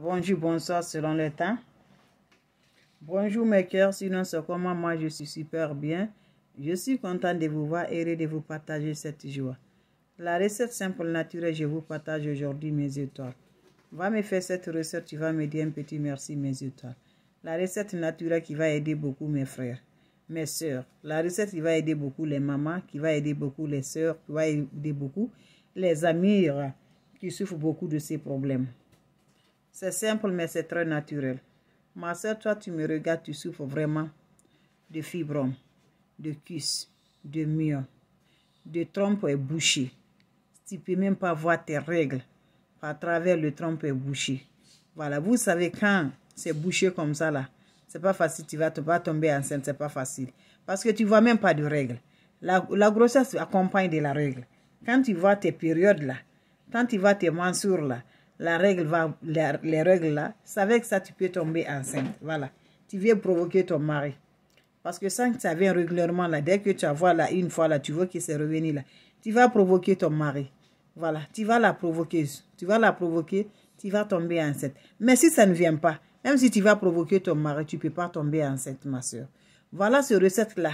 Bonjour, bonsoir selon le temps. Bonjour mes cœurs, sinon c'est comment moi je suis super bien. Je suis content de vous voir et de vous partager cette joie. La recette simple naturelle, je vous partage aujourd'hui mes étoiles. Va me faire cette recette, tu vas me dire un petit merci mes étoiles. La recette naturelle qui va aider beaucoup mes frères, mes soeurs. La recette qui va aider beaucoup les mamans, qui va aider beaucoup les soeurs, qui va aider beaucoup les amis qui souffrent beaucoup de ces problèmes. C'est simple, mais c'est très naturel. Ma soeur, toi, tu me regardes, tu souffres vraiment de fibromes, de cuisses, de murs, de trompes et bouchées. Tu peux même pas voir tes règles à travers le trompe et bouché. Voilà, vous savez, quand c'est bouché comme ça, là, c'est pas facile, tu vas, pas tomber enceinte, c'est pas facile. Parce que tu vois même pas de règles. La, la grossesse accompagne de la règle. Quand tu vois tes périodes, là, quand tu vois tes mensures, là, la règle va, les règles là, c'est avec ça tu peux tomber enceinte. Voilà. Tu viens provoquer ton mari. Parce que sans que ça vient régulièrement là, dès que tu as vois là une fois là, tu vois qu'il s'est revenu là, tu vas provoquer ton mari. Voilà. Tu vas la provoquer. Tu vas la provoquer, tu vas tomber enceinte. Mais si ça ne vient pas, même si tu vas provoquer ton mari, tu ne peux pas tomber enceinte, ma soeur. Voilà ce recette là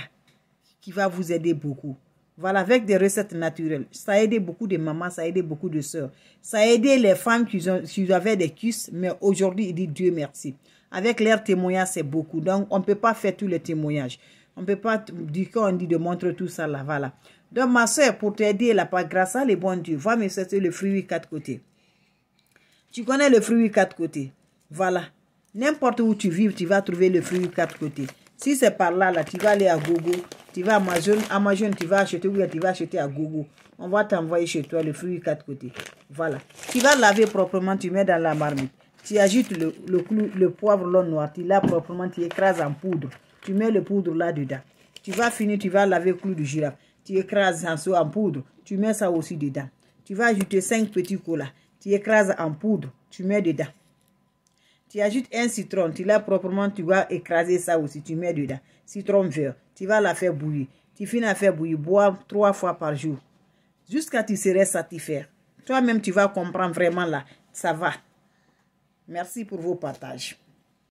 qui va vous aider beaucoup. Voilà, avec des recettes naturelles. Ça a aidé beaucoup de mamans, ça a aidé beaucoup de sœurs. Ça a aidé les femmes qui, avaient des cuisses, mais aujourd'hui, il dit Dieu merci. Avec leurs témoignage, c'est beaucoup. Donc, on ne peut pas faire tous les témoignages. On ne peut pas dire on dit de montrer tout ça là, voilà. Donc, ma sœur, pour t'aider, là, pas grâce à les bon Dieu, va mais c'est le fruit quatre côtés. Tu connais le fruit quatre côtés. Voilà. N'importe où tu vis, tu vas trouver le fruit quatre côtés. Si c'est par là, là, tu vas aller à Gogo, tu vas à Amazon, Amazon, tu vas acheter, ou tu vas acheter à Gogo. On va t'envoyer chez toi le fruit quatre côtés. Voilà. Tu vas laver proprement, tu mets dans la marmite. Tu ajoutes le, clou, le poivre, l'eau noir, tu laves proprement, tu écrases en poudre. Tu mets le poudre là-dedans. Tu vas finir, tu vas laver le clou de girafe. Tu écrases en, en poudre. Tu mets ça aussi dedans. Tu vas ajouter cinq petits colas. Tu écrases en poudre. Tu mets dedans. Tu ajoutes un citron, tu l'as proprement, tu vas écraser ça aussi, tu mets dedans. Citron vert, tu vas la faire bouillir. Tu finis à faire bouillir, bois trois fois par jour. Jusqu'à que ce tu serais satisfait. Toi-même, tu vas comprendre vraiment là, ça va. Merci pour vos partages.